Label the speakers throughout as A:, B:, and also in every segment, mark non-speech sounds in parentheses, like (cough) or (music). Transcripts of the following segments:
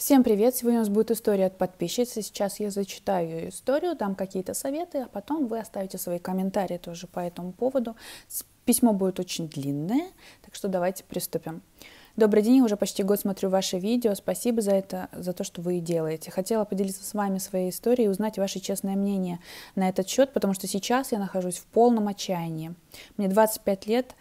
A: Всем привет! Сегодня у нас будет история от подписчицы. Сейчас я зачитаю ее историю, дам какие-то советы, а потом вы оставите свои комментарии тоже по этому поводу. Письмо будет очень длинное, так что давайте приступим. Добрый день, я уже почти год смотрю ваши видео. Спасибо за это, за то, что вы делаете. Хотела поделиться с вами своей историей и узнать ваше честное мнение на этот счет, потому что сейчас я нахожусь в полном отчаянии. Мне 25 лет,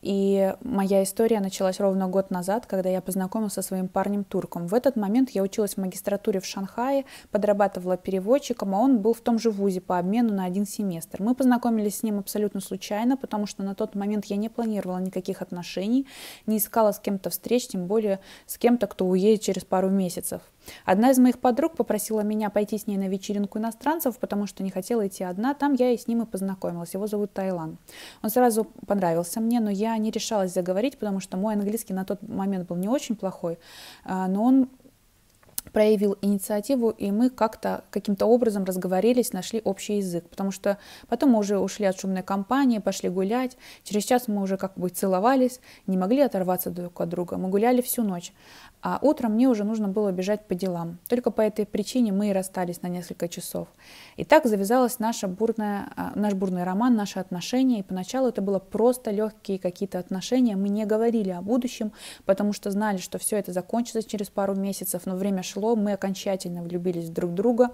A: и моя история началась ровно год назад, когда я познакомилась со своим парнем турком. В этот момент я училась в магистратуре в Шанхае, подрабатывала переводчиком, а он был в том же вузе по обмену на один семестр. Мы познакомились с ним абсолютно случайно, потому что на тот момент я не планировала никаких отношений, не искала с кем-то встреч, тем более с кем-то, кто уедет через пару месяцев. Одна из моих подруг попросила меня пойти с ней на вечеринку иностранцев, потому что не хотела идти одна. Там я и с ним и познакомилась. Его зовут Тайлан. Он сразу понравился мне, но я не решалась заговорить, потому что мой английский на тот момент был не очень плохой. А, но он проявил инициативу, и мы как-то каким-то образом разговорились, нашли общий язык, потому что потом мы уже ушли от шумной компании, пошли гулять, через час мы уже как бы целовались, не могли оторваться друг от друга, мы гуляли всю ночь, а утром мне уже нужно было бежать по делам, только по этой причине мы и расстались на несколько часов. И так завязалась наша бурная, а, наш бурный роман, наши отношения, и поначалу это было просто легкие какие-то отношения, мы не говорили о будущем, потому что знали, что все это закончится через пару месяцев, но время шло произошло, мы окончательно влюбились друг в друга,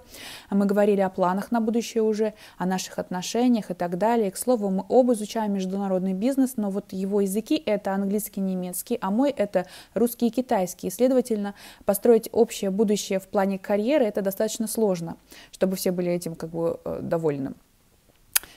A: мы говорили о планах на будущее уже, о наших отношениях и так далее. К слову, мы оба изучаем международный бизнес, но вот его языки — это английский, немецкий, а мой — это русский и китайский. следовательно, построить общее будущее в плане карьеры — это достаточно сложно, чтобы все были этим как бы э, довольны.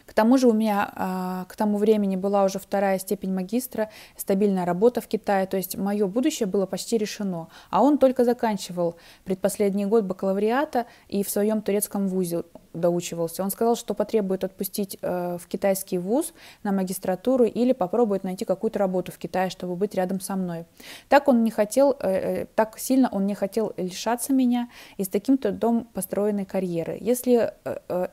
A: К тому же у меня а, к тому времени была уже вторая степень магистра, стабильная работа в Китае, то есть мое будущее было почти решено. А он только заканчивал предпоследний год бакалавриата и в своем турецком вузе доучивался, он сказал, что потребует отпустить э, в китайский вуз на магистратуру или попробует найти какую-то работу в Китае, чтобы быть рядом со мной. Так он не хотел, э, э, так сильно он не хотел лишаться меня и с таким-то дом построенной карьеры. Если,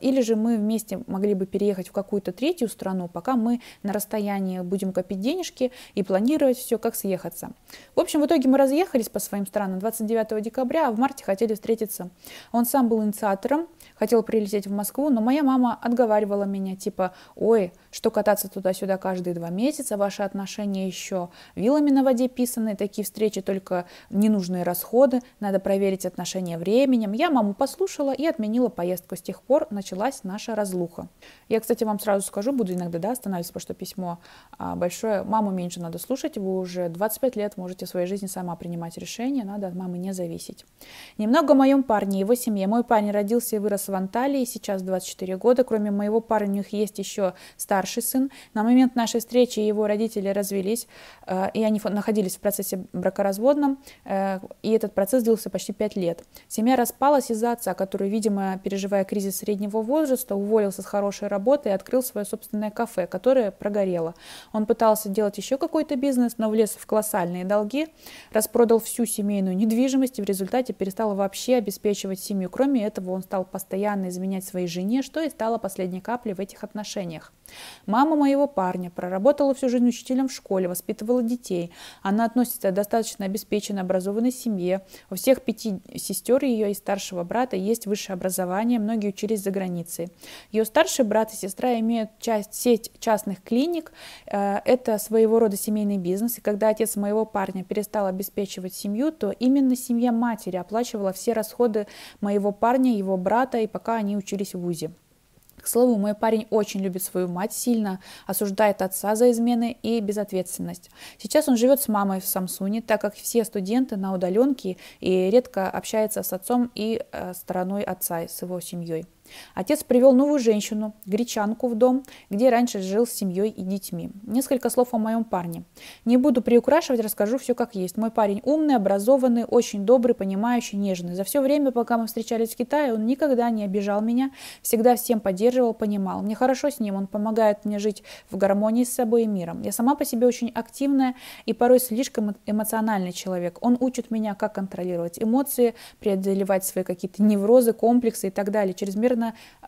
A: или же мы вместе могли бы переехать в какую-то третью страну, пока мы на расстоянии будем копить денежки и планировать все, как съехаться. В общем, в итоге мы разъехались по своим странам 29 декабря, а в марте хотели встретиться. Он сам был инициатором, хотел прилететь прилететь в Москву, но моя мама отговаривала меня, типа, ой, что кататься туда-сюда каждые два месяца, ваши отношения еще вилами на воде писаны, такие встречи только ненужные расходы, надо проверить отношения временем. Я маму послушала и отменила поездку. С тех пор началась наша разлуха. Я, кстати, вам сразу скажу, буду иногда да, останавливаться, потому что письмо а, большое. Маму меньше надо слушать, вы уже 25 лет можете в своей жизни сама принимать решения, надо от мамы не зависеть. Немного о моем парне, его семье. Мой парень родился и вырос в Анталии, Италии, сейчас 24 года. Кроме моего пары у них есть еще старший сын. На момент нашей встречи его родители развелись, э, и они находились в процессе бракоразводном, э, и этот процесс длился почти 5 лет. Семья распалась из-за отца, который, видимо, переживая кризис среднего возраста, уволился с хорошей работы и открыл свое собственное кафе, которое прогорело. Он пытался делать еще какой-то бизнес, но влез в колоссальные долги, распродал всю семейную недвижимость и в результате перестал вообще обеспечивать семью. Кроме этого, он стал постоянно изменять изменять своей жене, что и стало последней каплей в этих отношениях. Мама моего парня проработала всю жизнь учителем в школе, воспитывала детей. Она относится к достаточно обеспеченной образованной семье. У всех пяти сестер ее и старшего брата есть высшее образование, многие учились за границей. Ее старший брат и сестра имеют часть, сеть частных клиник. Э, это своего рода семейный бизнес. И когда отец моего парня перестал обеспечивать семью, то именно семья матери оплачивала все расходы моего парня, его брата, и пока они учились в ВУЗе. К слову, мой парень очень любит свою мать сильно, осуждает отца за измены и безответственность. Сейчас он живет с мамой в Самсуне, так как все студенты на удаленке и редко общается с отцом и э, стороной отца, с его семьей. Отец привел новую женщину, гречанку, в дом, где раньше жил с семьей и детьми. Несколько слов о моем парне. Не буду приукрашивать, расскажу все как есть. Мой парень умный, образованный, очень добрый, понимающий, нежный. За все время, пока мы встречались в Китае, он никогда не обижал меня, всегда всем поддерживал, понимал. Мне хорошо с ним, он помогает мне жить в гармонии с собой и миром. Я сама по себе очень активная и порой слишком эмоциональный человек. Он учит меня, как контролировать эмоции, преодолевать свои какие-то неврозы, комплексы и так далее. Чрезмерно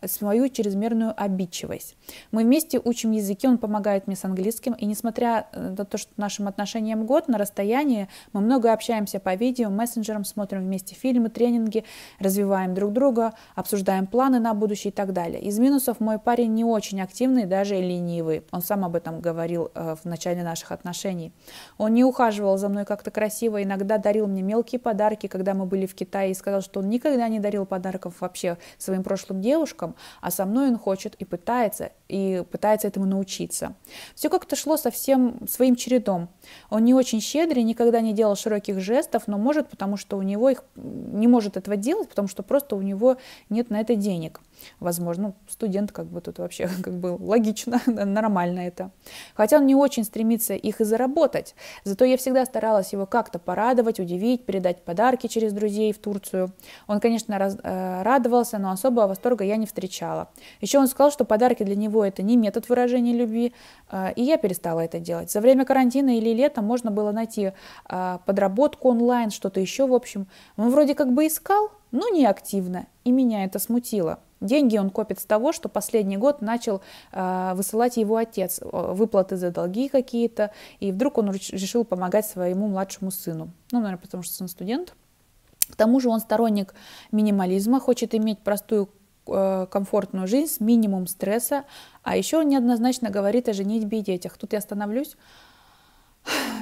A: с мою чрезмерную обидчивость. Мы вместе учим языки, он помогает мне с английским, и несмотря э, на то, что нашим отношениям год, на расстоянии мы много общаемся по видео, мессенджерам, смотрим вместе фильмы, тренинги, развиваем друг друга, обсуждаем планы на будущее и так далее. Из минусов мой парень не очень активный, даже ленивый. Он сам об этом говорил э, в начале наших отношений. Он не ухаживал за мной как-то красиво, иногда дарил мне мелкие подарки, когда мы были в Китае, и сказал, что он никогда не дарил подарков вообще своим прошлым девушкам, а со мной он хочет и пытается, и пытается этому научиться. Все как-то шло совсем своим чередом. Он не очень щедрый, никогда не делал широких жестов, но может, потому что у него их не может этого делать, потому что просто у него нет на это денег возможно, студент как бы тут вообще (laughs) как бы логично, (laughs) нормально это. Хотя он не очень стремится их и заработать, зато я всегда старалась его как-то порадовать, удивить, передать подарки через друзей в Турцию. Он, конечно, раз, э, радовался, но особого восторга я не встречала. Еще он сказал, что подарки для него это не метод выражения любви, э, и я перестала это делать. За время карантина или лета можно было найти э, подработку онлайн, что-то еще, в общем. Он вроде как бы искал, но не активно, и меня это смутило. Деньги он копит с того, что последний год начал э, высылать его отец, э, выплаты за долги какие-то, и вдруг он решил помогать своему младшему сыну. Ну, наверное, потому что сын студент. К тому же он сторонник минимализма, хочет иметь простую э, комфортную жизнь с минимум стресса, а еще он неоднозначно говорит о женитьбе и детях. Тут я остановлюсь.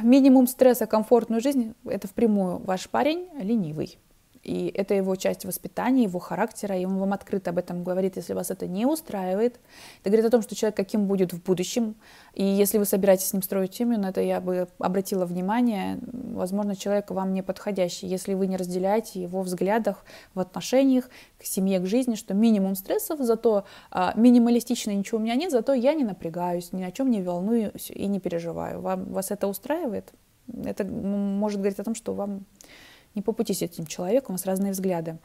A: Минимум стресса, комфортную жизнь – это впрямую ваш парень ленивый. И это его часть воспитания, его характера, и он вам открыто об этом говорит, если вас это не устраивает. Это говорит о том, что человек каким будет в будущем. И если вы собираетесь с ним строить семью, на это я бы обратила внимание. Возможно, человек вам не подходящий, если вы не разделяете его взглядах в отношениях, к семье, к жизни, что минимум стрессов, зато а, минималистично ничего у меня нет, зато я не напрягаюсь, ни о чем не волнуюсь и не переживаю. Вам, вас это устраивает? Это может говорить о том, что вам не по пути с этим человеком, у а нас разные взгляды.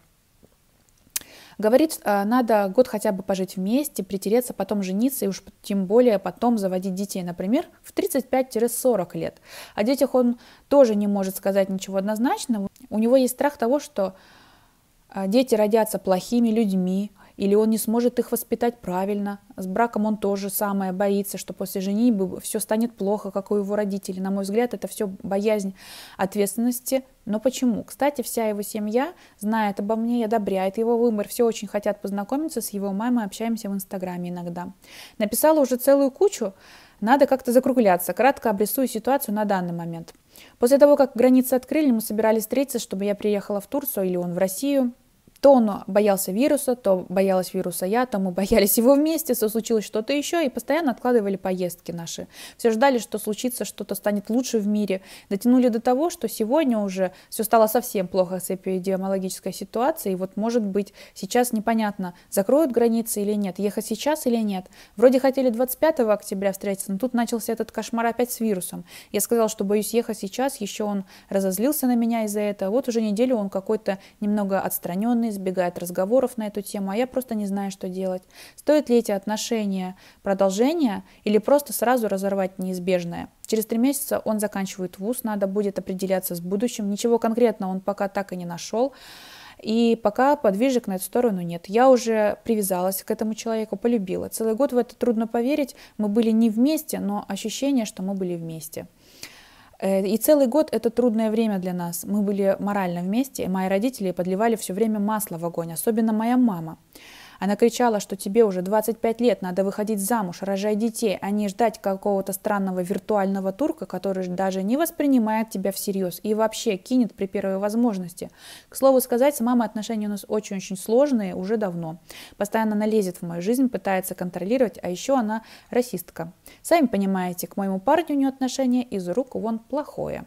A: Говорит, а, надо год хотя бы пожить вместе, притереться, потом жениться и уж тем более потом заводить детей, например, в 35-40 лет. О детях он тоже не может сказать ничего однозначного. У него есть страх того, что а, дети родятся плохими людьми, или он не сможет их воспитать правильно. С браком он тоже самое боится, что после женитьбы все станет плохо, как у его родителей. На мой взгляд, это все боязнь ответственности. Но почему? Кстати, вся его семья знает обо мне и одобряет его выбор. Все очень хотят познакомиться с его мамой, общаемся в Инстаграме иногда. Написала уже целую кучу, надо как-то закругляться. Кратко обрисую ситуацию на данный момент. После того, как границы открыли, мы собирались встретиться, чтобы я приехала в Турцию или он в Россию. То он боялся вируса, то боялась вируса я, то мы (laughs) боялись его вместе, то случилось что-то еще, и постоянно откладывали поездки наши. Все ждали, что случится, что-то станет лучше в мире. Дотянули до того, что сегодня уже все стало совсем плохо с эпидемиологической ситуацией, и вот, может быть, сейчас непонятно, закроют границы или нет, ехать сейчас или нет. Вроде хотели 25 октября встретиться, но тут начался этот кошмар опять с вирусом. Я сказала, что боюсь ехать сейчас, еще он разозлился на меня из-за этого. Вот уже неделю он какой-то немного отстраненный, избегает разговоров на эту тему, а я просто не знаю, что делать. Стоит ли эти отношения продолжения или просто сразу разорвать неизбежное? Через три месяца он заканчивает вуз, надо будет определяться с будущим. Ничего конкретного он пока так и не нашел. И пока подвижек на эту сторону нет. Я уже привязалась к этому человеку, полюбила. Целый год в это трудно поверить. Мы были не вместе, но ощущение, что мы были вместе. Э, и целый год это трудное время для нас. Мы были морально вместе, и мои родители подливали все время масло в огонь, особенно моя мама. Она кричала, что тебе уже 25 лет, надо выходить замуж, рожать детей, а не ждать какого-то странного виртуального турка, который даже не воспринимает тебя всерьез и вообще кинет при первой возможности. К слову сказать, с мамой отношения у нас очень-очень сложные уже давно. Постоянно налезет в мою жизнь, пытается контролировать, а еще она расистка. Сами понимаете, к моему парню у нее отношения из рук вон плохое.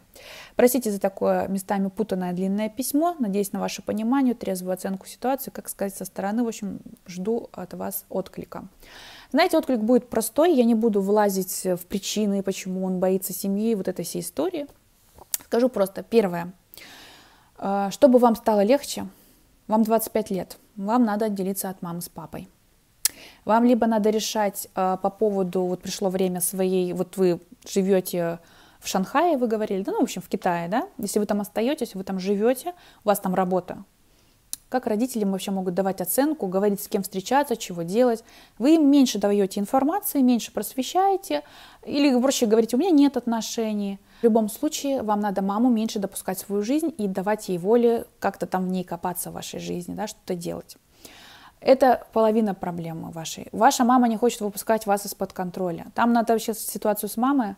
A: Простите за такое местами путанное длинное письмо. Надеюсь на ваше понимание, трезвую оценку ситуации, как сказать со стороны. В общем, жду от вас отклика. Знаете, отклик будет простой, я не буду влазить в причины, почему он боится семьи, вот этой всей истории. Скажу просто, первое, а, чтобы вам стало легче, вам 25 лет, вам надо отделиться от мамы с папой. Вам либо надо решать а, по поводу, вот пришло время своей, вот вы живете в Шанхае, вы говорили, да, ну, в общем, в Китае, да, если вы там остаетесь, вы там живете, у вас там работа, как родители вообще могут давать оценку, говорить, с кем встречаться, чего делать. Вы им меньше даете информации, меньше просвещаете, или проще говорить, у меня нет отношений. В любом случае, вам надо маму меньше допускать в свою жизнь и давать ей воле как-то там в ней копаться в вашей жизни, да, что-то делать. Это половина проблемы вашей. Ваша мама не хочет выпускать вас из-под контроля. Там надо вообще ситуацию с мамой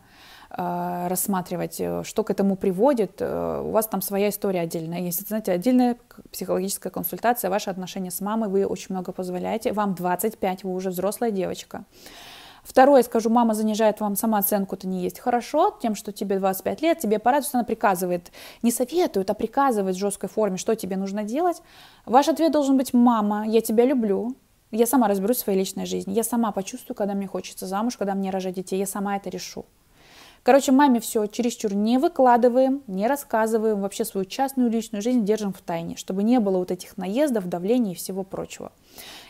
A: Э, рассматривать, э, что к этому приводит. Э, у вас там своя история отдельная есть. знаете, отдельная психологическая консультация, ваши отношения с мамой, вы очень много позволяете. Вам 25, вы уже взрослая девочка. Второе, скажу, мама занижает вам самооценку, это не есть хорошо, тем, что тебе 25 лет, тебе пора, что она приказывает, не советует, а приказывает в жесткой форме, что тебе нужно делать. Ваш ответ должен быть «мама, я тебя люблю», я сама разберусь в своей личной жизни. Я сама почувствую, когда мне хочется замуж, когда мне рожать детей. Я сама это решу. Короче, маме все чересчур не выкладываем, не рассказываем, вообще свою частную личную жизнь держим в тайне, чтобы не было вот этих наездов, давления и всего прочего.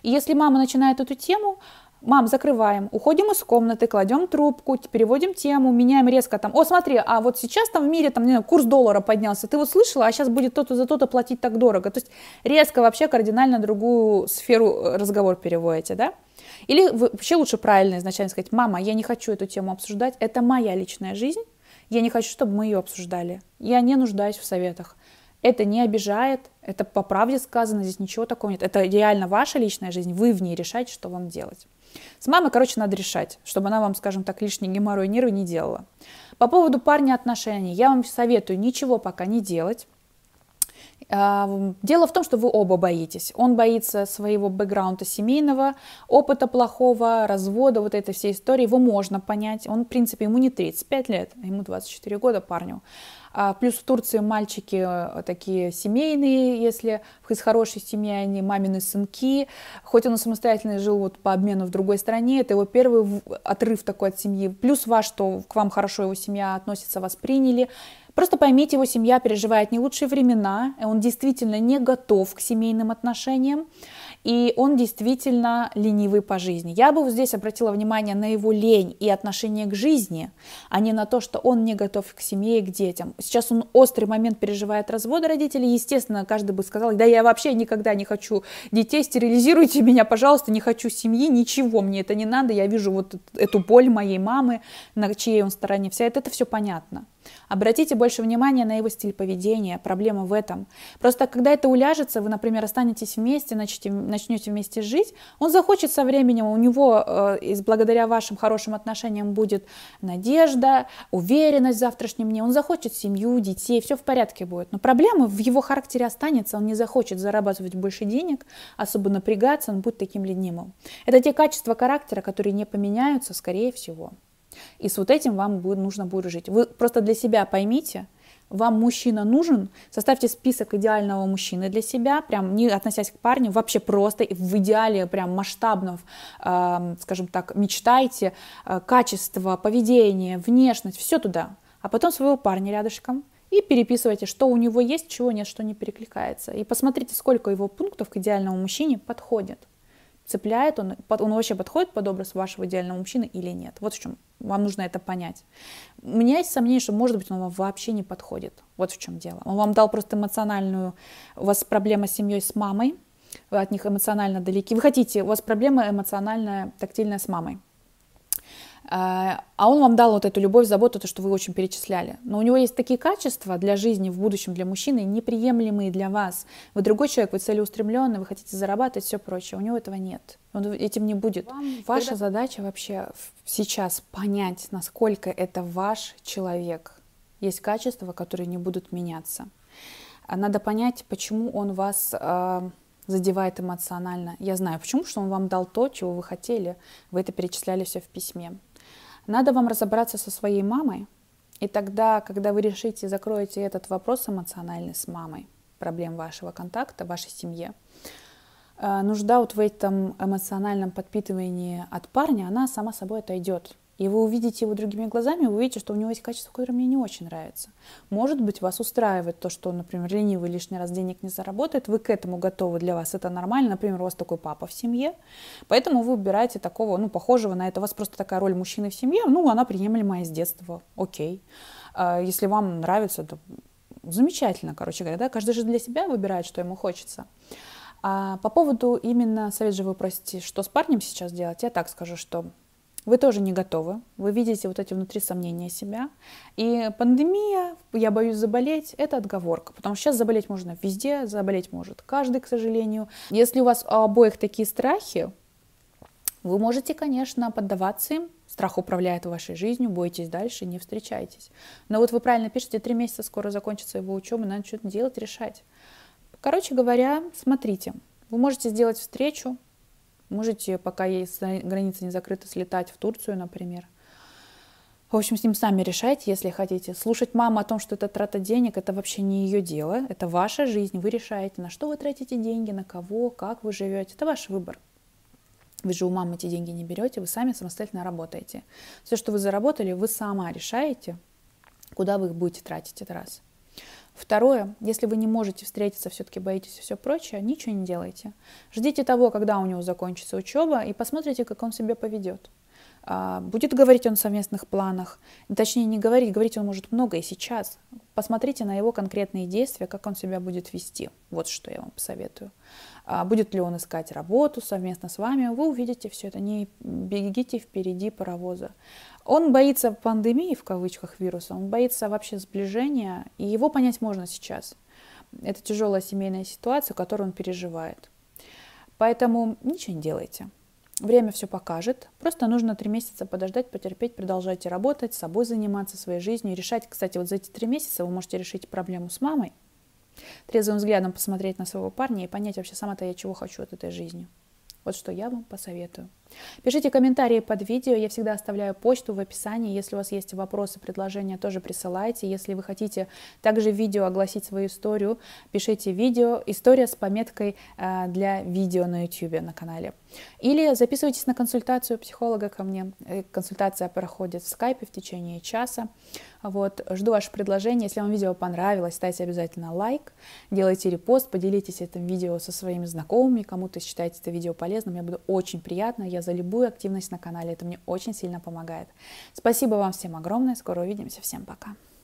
A: И если мама начинает эту тему, Мам, закрываем, уходим из комнаты, кладем трубку, переводим тему, меняем резко там. О, смотри, а вот сейчас там в мире там, не знаю, курс доллара поднялся, ты вот слышала, а сейчас будет то-то за то-то платить так дорого. То есть резко вообще кардинально другую сферу э, разговор переводите, да? Или вообще лучше правильно изначально сказать, мама, я не хочу эту тему обсуждать, это моя личная жизнь, я не хочу, чтобы мы ее обсуждали. Я не нуждаюсь в советах. Это не обижает, это по правде сказано, здесь ничего такого нет. Это реально ваша личная жизнь, вы в ней решаете, что вам делать. С мамой, короче, надо решать, чтобы она вам, скажем так, лишний геморрой нервы не делала. По поводу парня отношений, я вам советую ничего пока не делать. А, дело в том, что вы оба боитесь. Он боится своего бэкграунда семейного, опыта плохого, развода, вот этой всей истории. Его можно понять. Он, в принципе, ему не 35 лет, а ему 24 года парню. А, плюс в Турции мальчики э, такие семейные, если из хорошей семьи они, мамины сынки. Хоть он самостоятельно жил вот по обмену в другой стране, это его первый отрыв такой от семьи. Плюс вас, что к вам хорошо его семья относится, вас приняли. Просто поймите, его семья переживает не лучшие времена, и он действительно не готов к семейным отношениям и он действительно ленивый по жизни. Я бы здесь обратила внимание на его лень и отношение к жизни, а не на то, что он не готов к семье и к детям. Сейчас он острый момент переживает развода родителей, естественно, каждый бы сказал, да я вообще никогда не хочу детей, стерилизируйте меня, пожалуйста, не хочу семьи, ничего, мне это не надо, я вижу вот эту боль моей мамы, на чьей он стороне, вся это, это все понятно. Обратите больше внимания на его стиль поведения, проблема в этом. Просто когда это уляжется, вы, например, останетесь вместе, начнете, начнете вместе жить, он захочет со временем, у него э, из, благодаря вашим хорошим отношениям будет надежда, уверенность в завтрашнем дне, он захочет семью, детей, все в порядке будет. Но проблема в его характере останется, он не захочет зарабатывать больше денег, особо напрягаться, он будет таким леднимым. Это те качества характера, которые не поменяются, скорее всего. И с вот этим вам будет, нужно будет жить. Вы просто для себя поймите, вам мужчина нужен, составьте список идеального мужчины для себя, прям не относясь к парню, вообще просто и в идеале прям масштабно, э, эм, скажем так, мечтайте, э, качество, поведение, внешность, все туда. А потом своего парня рядышком и переписывайте, что у него есть, чего нет, что не перекликается. И посмотрите, сколько его пунктов к идеальному мужчине подходит цепляет он, он вообще подходит под образ вашего идеального мужчины или нет. Вот в чем вам нужно это понять. У меня есть сомнение, что, может быть, он вам вообще не подходит. Вот в чем дело. Он вам дал просто эмоциональную... У вас проблема с семьей, с мамой, вы от них эмоционально далеки. Вы хотите, у вас проблема эмоциональная, тактильная с мамой. А он вам дал вот эту любовь, заботу, то, что вы очень перечисляли. Но у него есть такие качества для жизни в будущем, для мужчины, неприемлемые для вас. Вы другой человек, вы целеустремленный, вы хотите зарабатывать, все прочее. У него этого нет. Он этим не будет. Вам Ваша когда... задача вообще сейчас понять, насколько это ваш человек. Есть качества, которые не будут меняться. А надо понять, почему он вас э, задевает эмоционально. Я знаю, почему, что он вам дал то, чего вы хотели. Вы это перечисляли все в письме. Надо вам разобраться со своей мамой, и тогда, когда вы решите, закроете этот вопрос эмоциональный с мамой, проблем вашего контакта, вашей семье, э, нужда вот в этом эмоциональном подпитывании от парня, она сама собой отойдет и вы увидите его другими глазами, вы увидите, что у него есть качество, которое мне не очень нравится. Может быть, вас устраивает то, что, например, ленивый лишний раз денег не заработает, вы к этому готовы, для вас это нормально, например, у вас такой папа в семье, поэтому вы выбираете такого, ну, похожего на это, у вас просто такая роль мужчины в семье, ну, она приемлемая с детства, окей. А если вам нравится, то замечательно, короче говоря, да, каждый же для себя выбирает, что ему хочется. А по поводу именно совет же вы просите, что с парнем сейчас делать, я так скажу, что вы тоже не готовы, вы видите вот эти внутри сомнения себя. И пандемия, я боюсь заболеть, это отговорка, потому что сейчас заболеть можно везде, заболеть может каждый, к сожалению. Если у вас у обоих такие страхи, вы можете, конечно, поддаваться им, страх управляет вашей жизнью, бойтесь дальше, не встречайтесь. Но вот вы правильно пишете, три месяца скоро закончится его учеба, надо что-то делать, решать. Короче говоря, смотрите, вы можете сделать встречу, Можете, пока есть граница не закрыта, слетать в Турцию, например. В общем, с ним сами решайте, если хотите. Слушать маму о том, что это трата денег, это вообще не ее дело. Это ваша жизнь, вы решаете, на что вы тратите деньги, на кого, как вы живете. Это ваш выбор. Вы же у мамы эти деньги не берете, вы сами самостоятельно работаете. Все, что вы заработали, вы сама решаете, куда вы их будете тратить этот раз. Второе, если вы не можете встретиться, все-таки боитесь и все прочее, ничего не делайте. Ждите того, когда у него закончится учеба, и посмотрите, как он себя поведет. А, будет говорить он о совместных планах, точнее не говорить, говорить он может много и сейчас. Посмотрите на его конкретные действия, как он себя будет вести. Вот что я вам посоветую. А, будет ли он искать работу совместно с вами, вы увидите все это, не бегите впереди паровоза. Он боится пандемии, в кавычках, вируса, он боится вообще сближения, и его понять можно сейчас. Это тяжелая семейная ситуация, которую он переживает. Поэтому ничего не делайте. Время все покажет. Просто нужно три месяца подождать, потерпеть, продолжайте работать, собой заниматься, своей жизнью, решать. Кстати, вот за эти три месяца вы можете решить проблему с мамой, трезвым взглядом посмотреть на своего парня и понять вообще сама-то я чего хочу от этой жизни. Вот что я вам посоветую. Пишите комментарии под видео, я всегда оставляю почту в описании. Если у вас есть вопросы, предложения, тоже присылайте. Если вы хотите также видео огласить свою историю, пишите видео, история с пометкой э, для видео на YouTube на канале. Или записывайтесь на консультацию психолога ко мне. Э, консультация проходит в скайпе в течение часа. Вот, жду ваше предложение. Если вам видео понравилось, ставьте обязательно лайк, делайте репост, поделитесь этим видео со своими знакомыми, кому-то считаете это видео полезным. Мне буду очень приятно. Я я за любую активность на канале. Это мне очень сильно помогает. Спасибо вам всем огромное. Скоро увидимся. Всем пока.